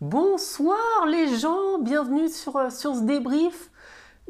Bonsoir les gens, bienvenue sur, euh, sur ce débrief.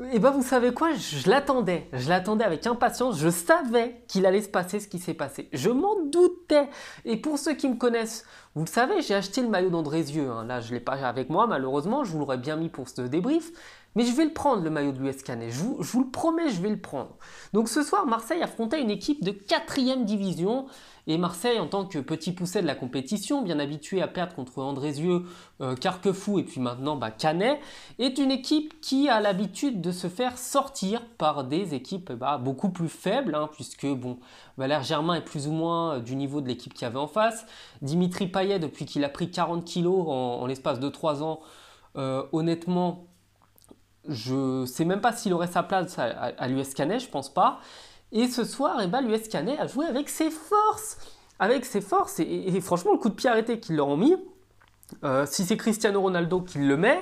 Et eh ben vous savez quoi, je l'attendais, je l'attendais avec impatience, je savais qu'il allait se passer ce qui s'est passé, je m'en doutais. Et pour ceux qui me connaissent vous le savez, j'ai acheté le maillot d'Andrézieux. Hein. Là, je ne l'ai pas avec moi, malheureusement. Je vous l'aurais bien mis pour ce débrief. Mais je vais le prendre, le maillot de l'US Canet. Je vous, le promets, je vais le prendre. Donc ce soir, Marseille affrontait une équipe de 4 division. Et Marseille, en tant que petit pousset de la compétition, bien habitué à perdre contre Andrézieux, euh, Carquefou et puis maintenant bah, Canet, est une équipe qui a l'habitude de se faire sortir par des équipes bah, beaucoup plus faibles, hein, puisque bon, Valère Germain est plus ou moins euh, du niveau de l'équipe qui avait en face. Dimitri Payet depuis qu'il a pris 40 kilos en, l'espace de 3 ans, euh, honnêtement, je sais même pas s'il aurait sa place à, l'US Canet, je pense pas. Et ce soir, et eh ben, l'US Canet a joué avec ses forces. Avec ses forces. Et, franchement, le coup de pied arrêté qu'ils leur ont mis, euh, si c'est Cristiano Ronaldo qui le met,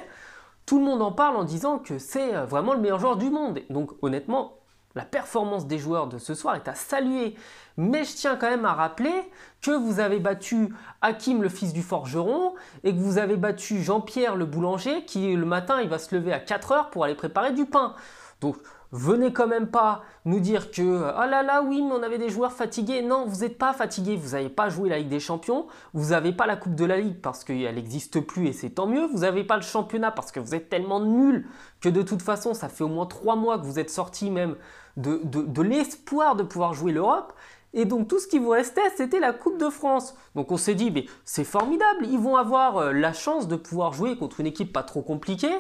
tout le monde en parle en disant que c'est euh, vraiment le meilleur joueur du monde. Donc honnêtement, la performance des joueurs de ce soir est à saluer. Mais je tiens quand même à rappeler que vous avez battu Hakim le fils du forgeron et que vous avez battu Jean-Pierre le boulanger qui le matin il va se lever à 4 heures pour aller préparer du pain. Donc, venez quand même pas nous dire que « Ah là là, oui, mais on avait des joueurs fatigués ». Non, vous n'êtes pas fatigués, vous n'avez pas joué la Ligue des Champions, vous n'avez pas la Coupe de la Ligue parce qu'elle n'existe plus et c'est tant mieux, vous n'avez pas le championnat parce que vous êtes tellement nul que de toute façon, ça fait au moins trois mois que vous êtes sortis même de, de l'espoir de pouvoir jouer l'Europe. Et donc tout ce qui vous restait, c'était la Coupe de France. Donc on s'est dit, mais c'est formidable, ils vont avoir euh, la chance de pouvoir jouer contre une équipe pas trop compliquée.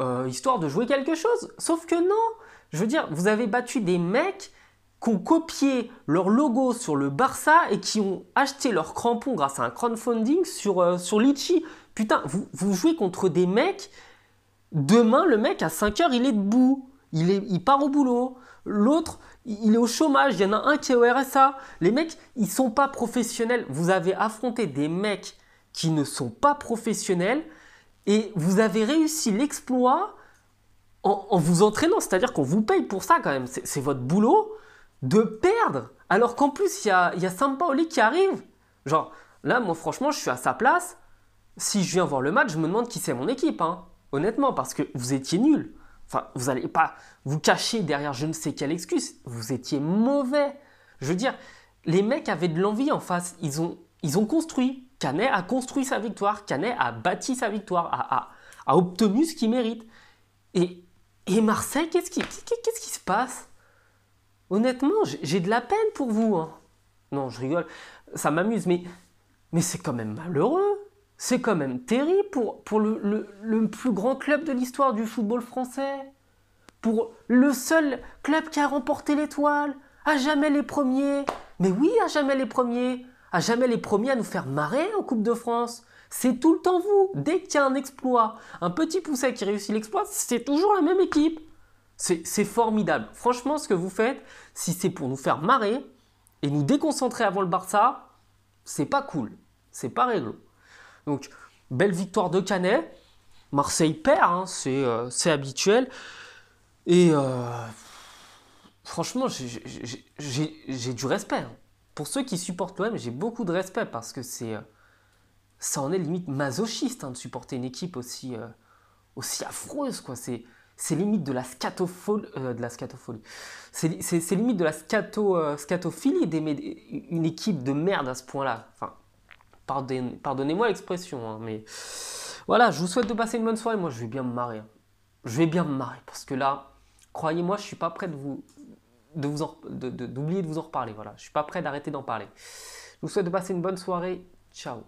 Euh, histoire de jouer quelque chose. Sauf que non, je veux dire, vous avez battu des mecs qui ont copié leur logo sur le Barça et qui ont acheté leur crampon grâce à un crowdfunding sur, euh, Litchi. Putain, vous, jouez contre des mecs. Demain, le mec, à 5 heures, il est debout. Il, il part au boulot. L'autre, il est au chômage. Il y en a un qui est au RSA. Les mecs, ils sont pas professionnels. Vous avez affronté des mecs qui ne sont pas professionnels et vous avez réussi l'exploit en, vous entraînant, c'est-à-dire qu'on vous paye pour ça quand même. C'est votre boulot de perdre. Alors qu'en plus, il y a, y a qui arrive. Genre, là, moi, franchement, je suis à sa place. Si je viens voir le match, je me demande qui c'est mon équipe, hein. honnêtement, parce que vous étiez nul. Enfin, vous n'allez pas vous cacher derrière je ne sais quelle excuse. Vous étiez mauvais. Je veux dire, les mecs avaient de l'envie en face. Ils ont, ils ont construit. Canet a construit sa victoire, Canet a bâti sa victoire, a, a, a obtenu ce qu'il mérite. Et, et Marseille, qu'est-ce qui, qu'est-ce qui se passe Honnêtement, j'ai de la peine pour vous. Hein. Non, je rigole, ça m'amuse, mais, mais c'est quand même malheureux. C'est quand même terrible pour, pour le, le plus grand club de l'histoire du football français. Pour le seul club qui a remporté l'étoile. À jamais les premiers. Mais oui, à jamais les premiers à jamais les premiers à nous faire marrer en Coupe de France. C'est tout le temps vous. Dès qu'il y a un exploit, un petit pousset qui réussit l'exploit, c'est toujours la même équipe. C'est formidable. Franchement, ce que vous faites, si c'est pour nous faire marrer et nous déconcentrer avant le Barça, c'est pas cool. C'est pas réglo. Donc, belle victoire de Canet. Marseille perd, hein. euh, c'est habituel. Et euh, franchement, j'ai du respect. Hein pour ceux qui supportent l'OM, j'ai beaucoup de respect parce que c'est. Euh, ça en est limite masochiste hein, de supporter une équipe aussi, euh, aussi affreuse, quoi. C'est. C'est limite de la euh, C'est limite de la scato, scatophilie d'aimer une équipe de merde à ce point-là. Enfin, pardonnez-moi l'expression, hein, mais voilà, je vous souhaite de passer une bonne soirée. Moi, je vais bien me marrer. Hein. Je vais bien me marrer parce que là, croyez-moi, je suis pas prêt de vous, de vous d'oublier de, vous en reparler. Voilà, je suis pas prêt d'arrêter d'en parler. Je vous souhaite de passer une bonne soirée. Ciao.